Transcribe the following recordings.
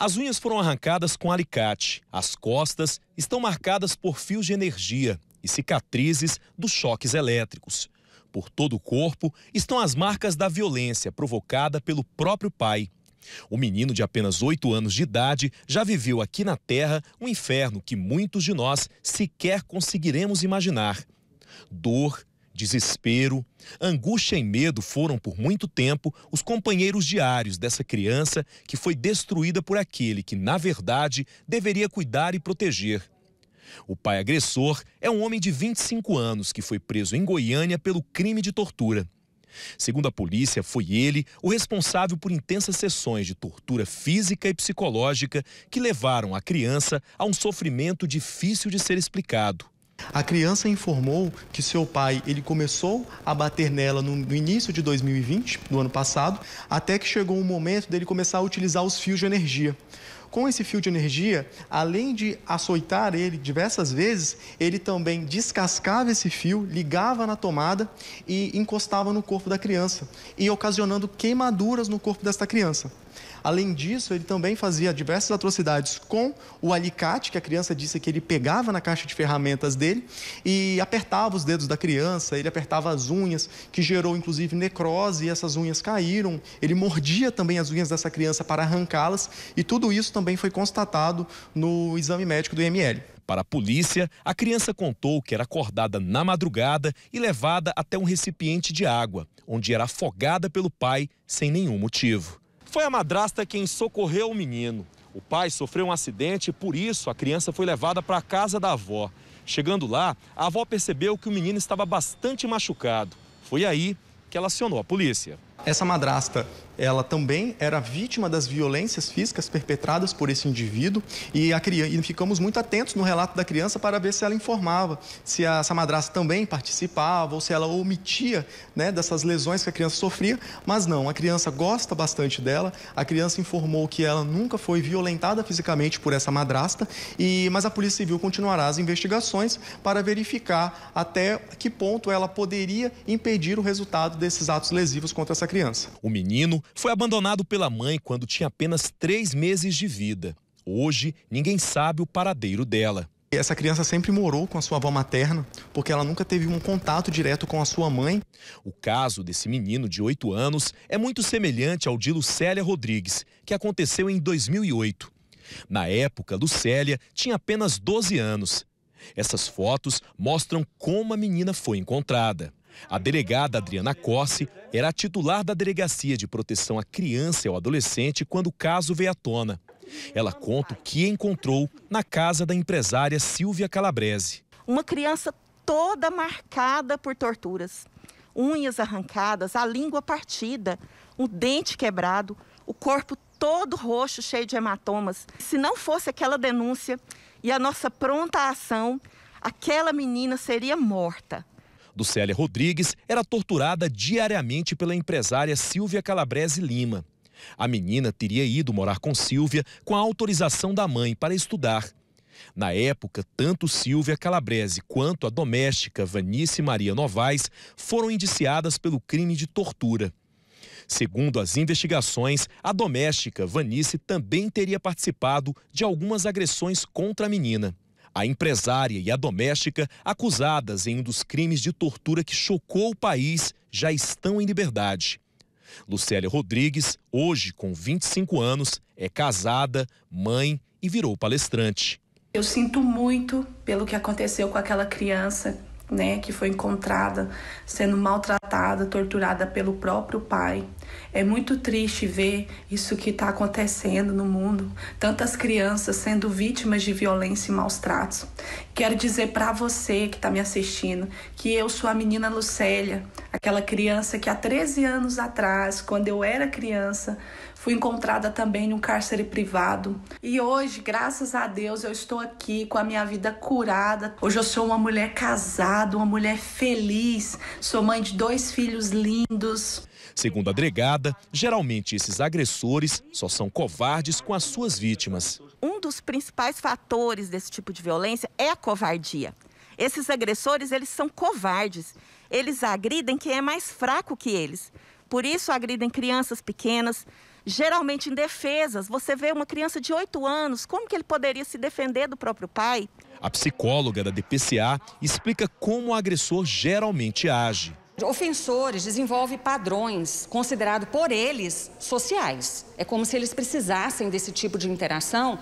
As unhas foram arrancadas com alicate, as costas estão marcadas por fios de energia e cicatrizes dos choques elétricos. Por todo o corpo estão as marcas da violência provocada pelo próprio pai. O menino de apenas 8 anos de idade já viveu aqui na Terra um inferno que muitos de nós sequer conseguiremos imaginar. Dor, Desespero, angústia e medo foram por muito tempo os companheiros diários dessa criança que foi destruída por aquele que, na verdade, deveria cuidar e proteger. O pai agressor é um homem de 25 anos que foi preso em Goiânia pelo crime de tortura. Segundo a polícia, foi ele o responsável por intensas sessões de tortura física e psicológica que levaram a criança a um sofrimento difícil de ser explicado. A criança informou que seu pai ele começou a bater nela no, no, início de 2020, do ano passado, até que chegou o momento dele começar a utilizar os fios de energia. Com esse fio de energia, além de açoitar ele diversas vezes, ele também descascava esse fio, ligava na tomada e encostava no corpo da criança, e ocasionando queimaduras no corpo desta criança. Além disso, ele também fazia diversas atrocidades com o alicate, que a criança disse que ele pegava na caixa de ferramentas dele e apertava os dedos da criança, ele apertava as unhas, que gerou inclusive necrose e essas unhas caíram. Ele mordia também as unhas dessa criança para arrancá-las e tudo isso também foi constatado no exame médico do IML. Para a polícia, a criança contou que era acordada na madrugada e levada até um recipiente de água, onde era afogada pelo pai sem nenhum motivo. Foi a madrasta quem socorreu o menino. O pai sofreu um acidente e, por isso, a criança foi levada para a casa da avó. Chegando lá, a avó percebeu que o menino estava bastante machucado. Foi aí que ela acionou a polícia. Essa madrasta ela também era vítima das violências físicas perpetradas por esse indivíduo e, a criança, e ficamos muito atentos no relato da criança para ver se ela informava, se a, essa madrasta também participava ou se ela omitia né, dessas lesões que a criança sofria, mas não, a criança gosta bastante dela, a criança informou que ela nunca foi violentada fisicamente por essa madrasta, e, mas a Polícia Civil continuará as investigações para verificar até que ponto ela poderia impedir o resultado desses atos lesivos contra essa criança. O menino foi abandonado pela mãe quando tinha apenas três meses de vida. Hoje, ninguém sabe o paradeiro dela. Essa criança sempre morou com a sua avó materna, porque ela nunca teve um contato direto com a sua mãe. O caso desse menino de 8 anos é muito semelhante ao de Lucélia Rodrigues, que aconteceu em 2008. Na época, Lucélia tinha apenas 12 anos. Essas fotos mostram como a menina foi encontrada. A delegada Adriana Cossi era a titular da Delegacia de Proteção à Criança e ao Adolescente quando o caso veio à tona. Ela conta o que encontrou na casa da empresária Silvia Calabrese. Uma criança toda marcada por torturas. Unhas arrancadas, a língua partida, o dente quebrado, o corpo todo roxo, cheio de hematomas. Se não fosse aquela denúncia e a nossa pronta ação, aquela menina seria morta. Lucélia Rodrigues era torturada diariamente pela empresária Silvia Calabrese Lima. A menina teria ido morar com Silvia com a autorização da mãe para estudar. Na época, tanto Silvia Calabrese quanto a doméstica Vanice Maria Novaes foram indiciadas pelo crime de tortura. Segundo as investigações, a doméstica Vanice também teria participado de algumas agressões contra a menina. A empresária e a doméstica, acusadas em um dos crimes de tortura que chocou o país, já estão em liberdade. Lucélia Rodrigues, hoje com 25 anos, é casada, mãe e virou palestrante. Eu sinto muito pelo que aconteceu com aquela criança, né, que foi encontrada sendo maltratada maltratada, torturada pelo próprio pai. É muito triste ver isso que está acontecendo no mundo, tantas crianças sendo vítimas de violência e maus tratos. Quero dizer para você que está me assistindo que eu sou a menina Lucélia, aquela criança que há 13 anos atrás, quando eu era criança, fui encontrada também no cárcere privado. E hoje, graças a Deus, eu estou aqui com a minha vida curada. Hoje eu sou uma mulher casada, uma mulher feliz, sou mãe de dois dois filhos lindos. Segundo a delegada, geralmente esses agressores só são covardes com as suas vítimas. Um dos principais fatores desse tipo de violência é a covardia. Esses agressores, eles são covardes. Eles agridem quem é mais fraco que eles. Por isso agridem crianças pequenas, geralmente indefesas. Você vê uma criança de 8 anos, como que ele poderia se defender do próprio pai? A psicóloga da DPCA explica como o agressor geralmente age ofensores, desenvolve padrões considerados por eles sociais. É como se eles precisassem desse tipo de interação.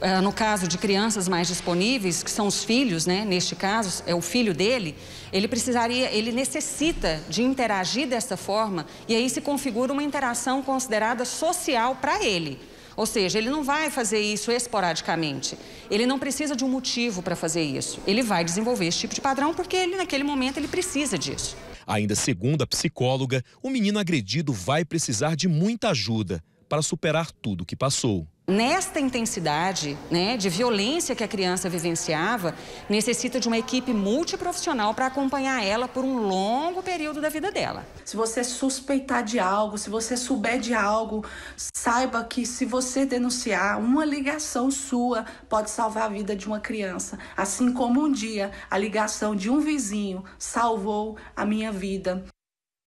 Ah, no caso de crianças mais disponíveis, que são os filhos, né? neste caso, é o filho dele, ele precisaria, ele necessita de interagir dessa forma e aí se configura uma interação considerada social para ele. Ou seja, ele não vai fazer isso esporadicamente. Ele não precisa de um motivo para fazer isso. Ele vai desenvolver esse tipo de padrão porque ele naquele momento ele precisa disso. Ainda segundo a psicóloga, o menino agredido vai precisar de muita ajuda para superar tudo o que passou nesta intensidade né, de violência que a criança vivenciava, necessita de uma equipe multiprofissional para acompanhar ela por um longo período da vida dela. Se você suspeitar de algo, se você souber de algo, saiba que se você denunciar, uma ligação sua pode salvar a vida de uma criança. Assim como um dia a ligação de um vizinho salvou a minha vida.